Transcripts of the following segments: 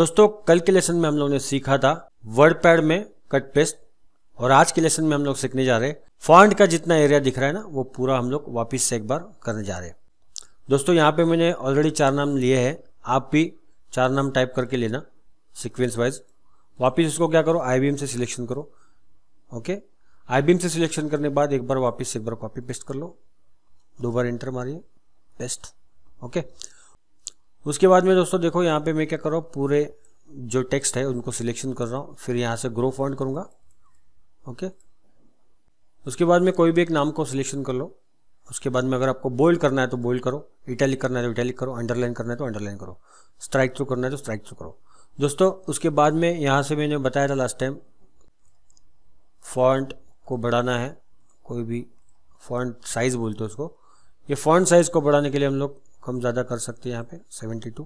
दोस्तों कल के लेसन में हम लोग ने सीखा था वर्ड पैड में कट पेस्ट और आज के लेसन में हम लोग सीखने जा रहे हैं फॉन्ट का जितना एरिया दिख रहा है ना वो पूरा हम लोग वापिस से एक बार करने जा रहे हैं दोस्तों यहाँ पे मैंने ऑलरेडी चार नाम लिए हैं आप भी चार नाम टाइप करके लेना सिक्वेंस वाइज वापिस इसको क्या करो आई से सिलेक्शन करो ओके आई से सिलेक्शन करने बाद एक बार वापिस एक बार कॉपी पेस्ट कर लो दो बार इंटर मारिए पेस्ट ओके okay. उसके बाद में दोस्तों देखो यहाँ पे मैं क्या कर रहा हूँ पूरे जो टेक्स्ट है उनको सिलेक्शन कर रहा हूँ फिर यहाँ से ग्रो फॉन्ट करूँगा ओके उसके बाद में कोई भी एक नाम को सिलेक्शन कर लो उसके बाद में अगर आपको बोल्ड करना है तो बोल्ड करो इटैलिक करना है तो इटैलिक करो अंडरलाइन करना है तो अंडरलाइन करो स्ट्राइक थ्रू करना है तो स्ट्राइक थ्रू करो दोस्तों उसके बाद में यहाँ से मैंने बताया था लास्ट टाइम फॉन्ट को बढ़ाना है कोई भी फॉन्ट साइज़ बोलते हैं उसको ये फॉन्ट साइज़ को बढ़ाने के लिए हम लोग कम ज़्यादा कर सकते हैं यहाँ पे 72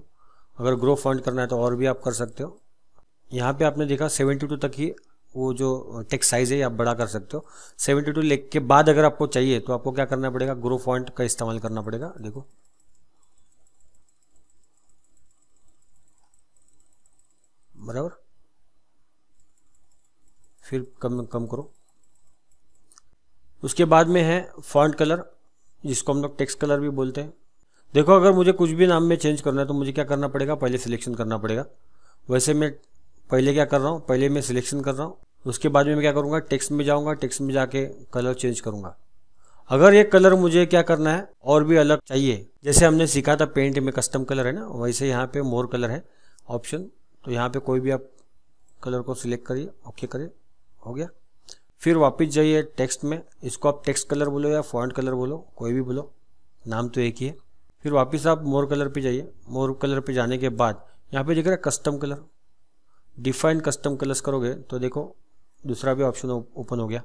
अगर ग्रो फंड करना है तो और भी आप कर सकते हो यहाँ पे आपने देखा 72 तक ही वो जो टेक्स साइज़ है आप बड़ा कर सकते हो 72 टू के बाद अगर आपको चाहिए तो आपको क्या करना पड़ेगा ग्रो फंड का इस्तेमाल करना पड़ेगा देखो बराबर फिर कम कम करो उसके बाद में है फॉन्ट कलर जिसको हम लोग टेक्स्ट कलर भी बोलते हैं देखो अगर मुझे कुछ भी नाम में चेंज करना है तो मुझे क्या करना पड़ेगा पहले सिलेक्शन करना पड़ेगा वैसे मैं पहले क्या कर रहा हूँ पहले मैं सिलेक्शन कर रहा हूँ उसके बाद में मैं क्या करूँगा टेक्स्ट में जाऊँगा टेक्स्ट में जाके कलर चेंज करूँगा अगर ये कलर मुझे क्या करना है और भी अलग चाहिए जैसे हमने सीखा था पेंट में कस्टम कलर है ना वैसे यहाँ पे मोर कलर है ऑप्शन तो यहाँ पे कोई भी आप कलर को सिलेक्ट करिए ओके करिए हो गया फिर वापस जाइए टेक्स्ट में इसको आप टेक्स्ट कलर बोलो या फॉन्ट कलर बोलो कोई भी बोलो नाम तो एक ही है फिर वापस आप मोर कलर पे जाइए मोर कलर पे जाने के बाद यहाँ पे देख रहे custom colour define custom colours करोगे तो देखो दूसरा भी ऑप्शन ओपन हो गया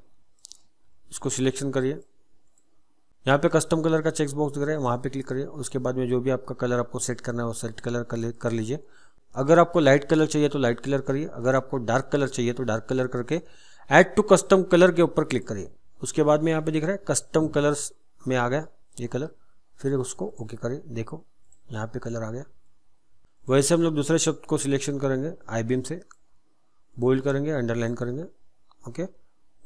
इसको सिलेक्शन करिए यहाँ पे कस्टम कलर का चेक्स बॉक्स दिख रहा है वहाँ पे क्लिक करिए उसके बाद में जो भी आपका कलर आपको सेट करना है वो सेट कलर कर लीजिए अगर आपको लाइट कलर चाहिए तो लाइट कलर करिए अगर आपको डार्क कलर चाहिए तो डार्क कलर करके ऐड टू कस्टम कलर के ऊपर क्लिक करिए उसके बाद में यहाँ पे दिख रहा है कस्टम कलर्स में आ गया ये कलर फिर उसको ओके करें देखो यहाँ पे कलर आ गया वैसे हम लोग दूसरे शब्द को सिलेक्शन करेंगे आई से बोल्ड करेंगे अंडरलाइन करेंगे ओके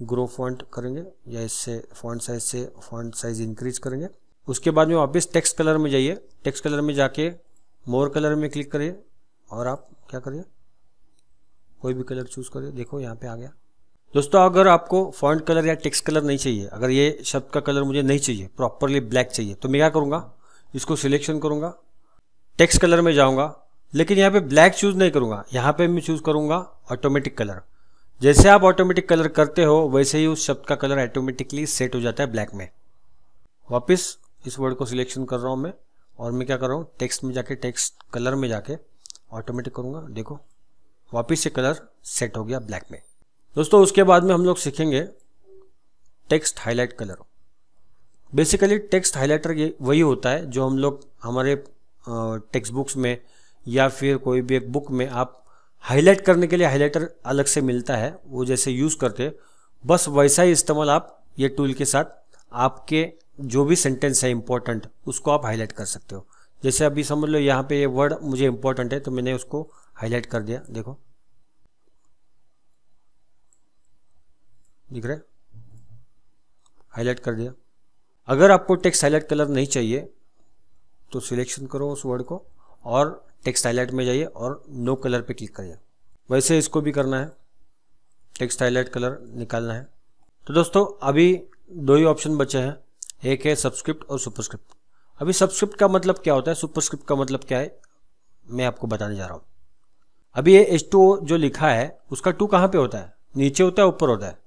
ग्रो फॉन्ट करेंगे या इससे फॉन्ट साइज से फॉन्ट साइज इंक्रीज करेंगे उसके बाद में वापस टेक्स्ट कलर में जाइए टेक्स्ट कलर में जाके मोर कलर में क्लिक करिए और आप क्या करिए कोई भी कलर चूज़ करिए देखो यहाँ पे आ गया दोस्तों अगर आपको फॉन्ट कलर या टेक्स्ट कलर नहीं चाहिए अगर ये शब्द का कलर मुझे नहीं चाहिए प्रॉपरली ब्लैक चाहिए तो मैं क्या करूँगा इसको सिलेक्शन करूँगा टेक्स्ट कलर में जाऊँगा लेकिन यहाँ पे ब्लैक चूज़ नहीं करूँगा यहाँ पे मैं चूज़ करूँगा ऑटोमेटिक कलर जैसे आप ऑटोमेटिक कलर करते हो वैसे ही उस शब्द का कलर ऑटोमेटिकली सेट हो जाता है ब्लैक में वापस इस वर्ड को सिलेक्शन कर रहा हूँ मैं और मैं क्या कर रहा हूँ टेक्स्ट में जाके टेक्स्ट कलर में जाके ऑटोमेटिक करूँगा देखो वापस ये कलर सेट हो गया ब्लैक में दोस्तों उसके बाद में हम लोग सीखेंगे text highlight colour basically text highlighter ये वही होता है जो हम लोग हमारे टेक्स्ट बुक्स में या फिर कोई भी एक बुक में आप हाईलाइट करने के लिए हाईलाइटर अलग से मिलता है वो जैसे यूज़ करते बस वैसा ही इस्तेमाल आप ये टूल के साथ आपके जो भी सेंटेंस है इम्पोर्टेंट उसको आप हाईलाइट कर सकते हो जैसे अभी समझ लो यहाँ पे ये वर्ड मुझे इम्पोर्टेंट है तो मैंने उसको हाईलाइट कर दिया देखो दिख रहा है हाईलाइट कर दिया अगर आपको टेक्स्ट हाईलाइट कलर नहीं चाहिए तो सिलेक्शन करो उस वर्ड को और टेक्स्ट हाईलाइट में जाइए और नो कलर पे क्लिक करिए वैसे इसको भी करना है टेक्स्ट हाईलाइट कलर निकालना है तो दोस्तों अभी दो ही ऑप्शन बचे हैं एक है सब्सक्रिप्ट और सुपरस्क्रिप्ट अभी सब्सक्रिप्ट का मतलब क्या होता है सुपरस्क्रिप्ट का मतलब क्या है मैं आपको बताने जा रहा हूँ अभी ये एच जो लिखा है उसका टू कहाँ पे होता है नीचे होता है ऊपर होता है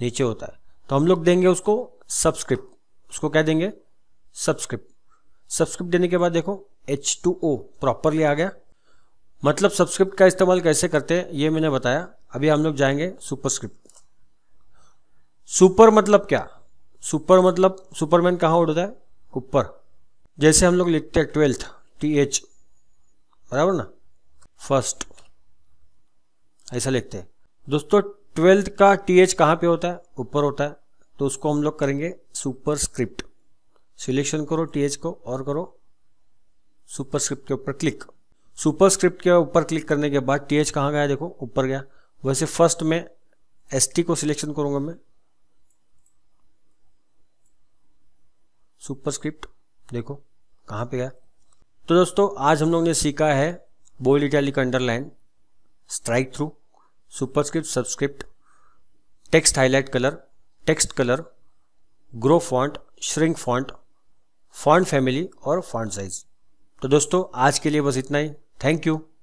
नीचे होता है तो हम लोग देंगे उसको सब्सक्रिप्ट उसको क्या देंगे सब्सक्रिप्ट सब्सक्रिप्ट देने के बाद देखो एच टू ओ प्रॉपरली आ गया मतलब सब्सक्रिप्ट का इस्तेमाल कैसे करते हैं ये मैंने बताया अभी हम लोग जाएंगे सुपरस्क्रिप्ट सुपर मतलब क्या सुपर मतलब सुपरमैन कहाँ उड़ता है ऊपर जैसे हम लोग लिखते हैं ट्वेल्थ टी एच बराबर ना फर्स्ट ऐसा लिखते हैं दोस्तों ट्वेल्थ का टी एच कहाँ पर होता है ऊपर होता है तो उसको हम लोग करेंगे सुपर स्क्रिप्ट सिलेक्शन करो टी एच को और करो सुपर स्क्रिप्ट के ऊपर क्लिक सुपर स्क्रिप्ट के ऊपर क्लिक करने के बाद टी एच कहाँ गया देखो ऊपर गया वैसे फर्स्ट में एस टी को सिलेक्शन करूँगा मैं सुपर स्क्रिप्ट देखो कहाँ पे गया तो दोस्तों आज हम लोग ने सीखा है bold italic underline strike through superscript subscript text highlight colour text colour grow font shrink font font family और फॉन्ट साइज तो दोस्तों आज के लिए बस इतना ही थैंक यू